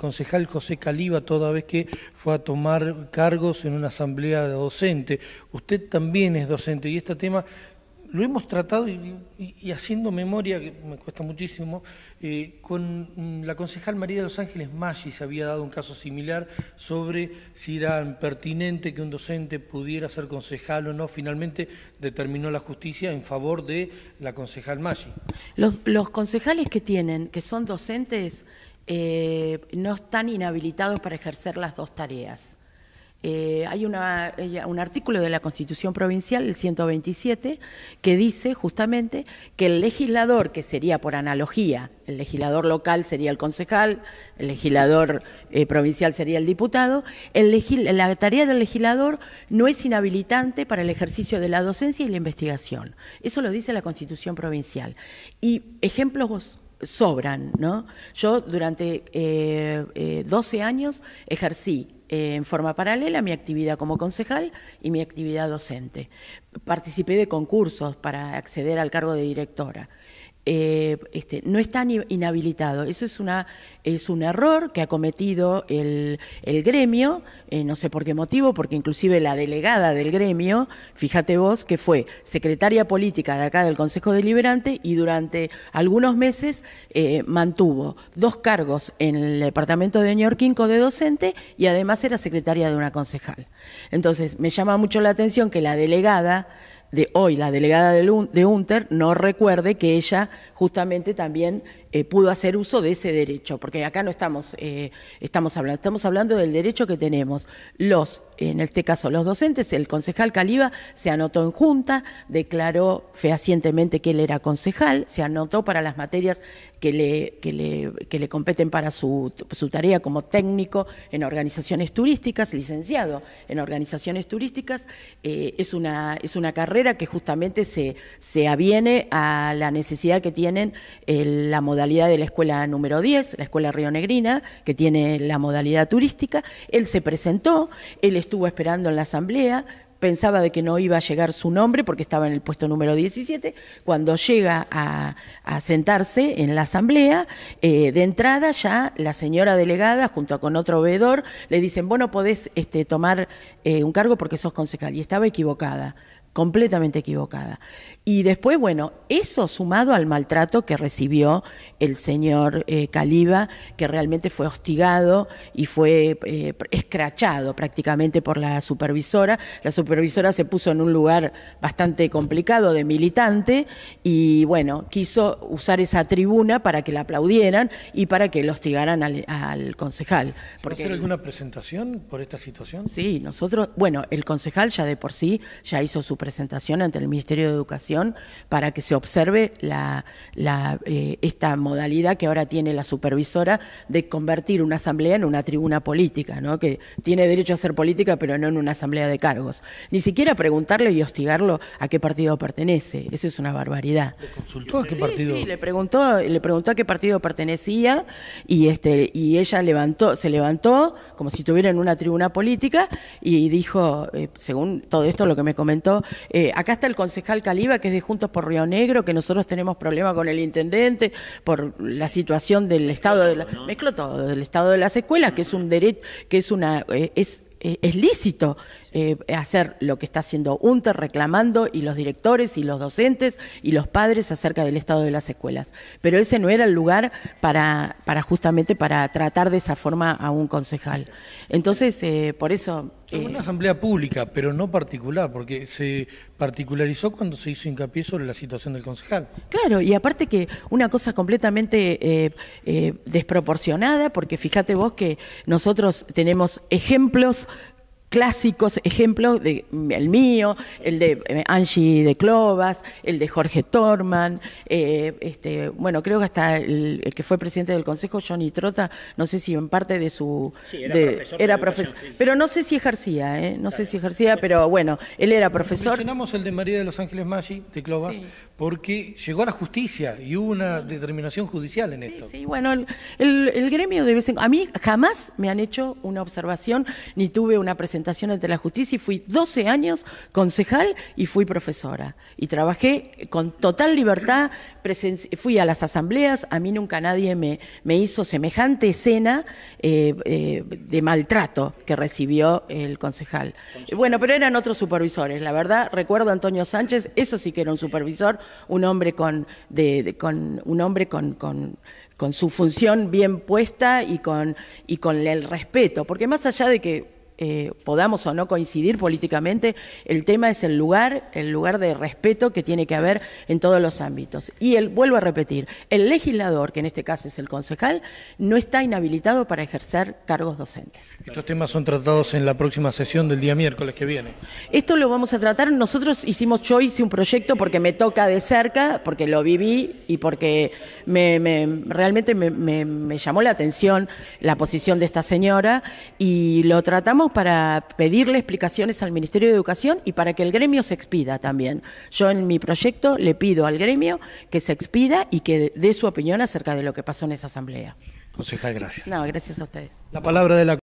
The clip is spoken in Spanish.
concejal José Caliba toda vez que fue a tomar cargos en una asamblea de docente. Usted también es docente y este tema lo hemos tratado y, haciendo memoria, que me cuesta muchísimo, eh, con mm, la concejal María de los Ángeles Maggi se había dado un caso similar sobre si era pertinente que un docente pudiera ser concejal o no. Finalmente determinó la justicia en favor de la concejal Maggi. los concejales que tienen, que son docentes, eh, no están inhabilitados para ejercer las dos tareas. Eh, hay eh, un artículo de la Constitución Provincial, el 127, que dice justamente que el legislador, que sería por analogía, el legislador local sería el concejal, el legislador provincial sería el diputado, la tarea del legislador no es inhabilitante para el ejercicio de la docencia y la investigación. Eso lo dice la Constitución Provincial. Y ejemplos sobran, ¿no? Yo durante 12 eh, eh, años ejercí eh, en forma paralela mi actividad como concejal y mi actividad docente. Participé de concursos para acceder al cargo de directora. Eh, este, no está inhabilitado. Eso es, una, un error que ha cometido el, gremio, eh, no sé por qué motivo, porque inclusive la delegada del gremio, fíjate vos, que fue secretaria política de acá del Consejo Deliberante y durante algunos meses eh, mantuvo dos cargos en el departamento de Ñorquinco de docente y además era secretaria de una concejal. Entonces, me llama mucho la atención que la delegada de hoy, la delegada de UNTER, no recuerde que ella justamente también eh, pudo hacer uso de ese derecho, porque acá no estamos, eh, estamos hablando, estamos hablando del derecho que tenemos los, en este caso los docentes, el concejal Caliba se anotó en junta, declaró fehacientemente que él era concejal, se anotó para las materias que le, le, le competen para su, tarea como técnico en organizaciones turísticas, licenciado en organizaciones turísticas, eh, es, una, es una carrera que justamente se, se aviene a la necesidad que tienen eh, la modalidad de la escuela número 10, la escuela Río Negrina, que tiene la modalidad turística. Él se presentó, él estuvo esperando en la asamblea, pensaba de que no iba a llegar su nombre porque estaba en el puesto número 17. Cuando llega a, sentarse en la asamblea, eh, de entrada ya la señora delegada, junto con otro veedor, le dicen, bueno, podés este, tomar eh, un cargo porque sos concejal. Y estaba equivocada completamente equivocada. Y después, bueno, eso sumado al maltrato que recibió el señor eh, Caliba, que realmente fue hostigado y fue eh, escrachado prácticamente por la supervisora. La supervisora se puso en un lugar bastante complicado de militante y, bueno, quiso usar esa tribuna para que la aplaudieran y para que lo hostigaran al, concejal. Porque, hacer alguna presentación por esta situación? Sí, nosotros, bueno, el concejal ya de por sí ya hizo su presentación ante el Ministerio de Educación para que se observe la, eh, esta modalidad que ahora tiene la supervisora de convertir una asamblea en una tribuna política, ¿no? que tiene derecho a ser política pero no en una asamblea de cargos. Ni siquiera preguntarle y hostigarlo a qué partido pertenece, eso es una barbaridad. ¿Le a qué partido? Sí, le preguntó, le preguntó a qué partido pertenecía y, este, ella se levantó como si estuviera en una tribuna política y dijo, eh, según todo esto lo que me comentó, eh, acá está el concejal Caliba, que es de Juntos por Río Negro, que nosotros tenemos problema con el intendente por la situación del estado de todo, del estado de las escuelas, que es un derecho, que es una, eh, es, eh, es lícito eh, hacer lo que está haciendo UNTER reclamando y los directores y los docentes y los padres acerca del estado de las escuelas. Pero ese no era el lugar para, para justamente para tratar de esa forma a un concejal. Entonces, eh, por eso... en una eh, asamblea pública, pero no particular, porque se particularizó cuando se hizo hincapié sobre la situación del concejal. Claro, y aparte que una cosa completamente desproporcionada, porque fíjate vos que nosotros tenemos ejemplos clásicos ejemplos, de, mm, el mío, el de eh, Angie de Clovas, el de Jorge Torman, eh, este, bueno, creo que hasta el, que fue presidente del Consejo, Johnny Trota, no sé si en parte de su... era profesor. Pero no sé si ejercía, eh, no sé si ejercía, pero bueno, él era profesor. Mencionamos el de María de los Ángeles Maggi, de Clovas, porque llegó a la justicia y hubo una determinación judicial en esto. Sí, bueno, el, gremio de vez A mí jamás me han hecho una observación ni tuve una presentación ante la justicia y fui 12 años concejal y fui profesora. Y trabajé con total libertad, fui a las asambleas, a mí nunca nadie me, me hizo semejante escena eh, eh, de maltrato que recibió el concejal. Bueno, pero eran otros supervisores, la verdad, recuerdo a Antonio Sánchez, eso sí que era un supervisor, un hombre con, con, un hombre con, con su función bien puesta y con, y con el respeto, porque más allá de que eh, podamos o no coincidir políticamente, el tema es el lugar, el lugar de respeto que tiene que haber en todos los ámbitos. Y el, vuelvo a repetir, el legislador, que en este caso es el concejal, no está inhabilitado para ejercer cargos docentes. Estos temas son tratados en la próxima sesión del día miércoles que viene. Esto lo vamos a tratar. Nosotros hicimos, yo hice un proyecto porque me toca de cerca, porque lo viví y porque me, realmente me llamó la atención la posición de esta señora y lo tratamos para pedirle explicaciones al Ministerio de Educación y para que el gremio se expida también. Yo en mi proyecto le pido al gremio que se expida y que dé su opinión acerca de lo que pasó en esa asamblea. Concejal, gracias. No, gracias a ustedes. La palabra de la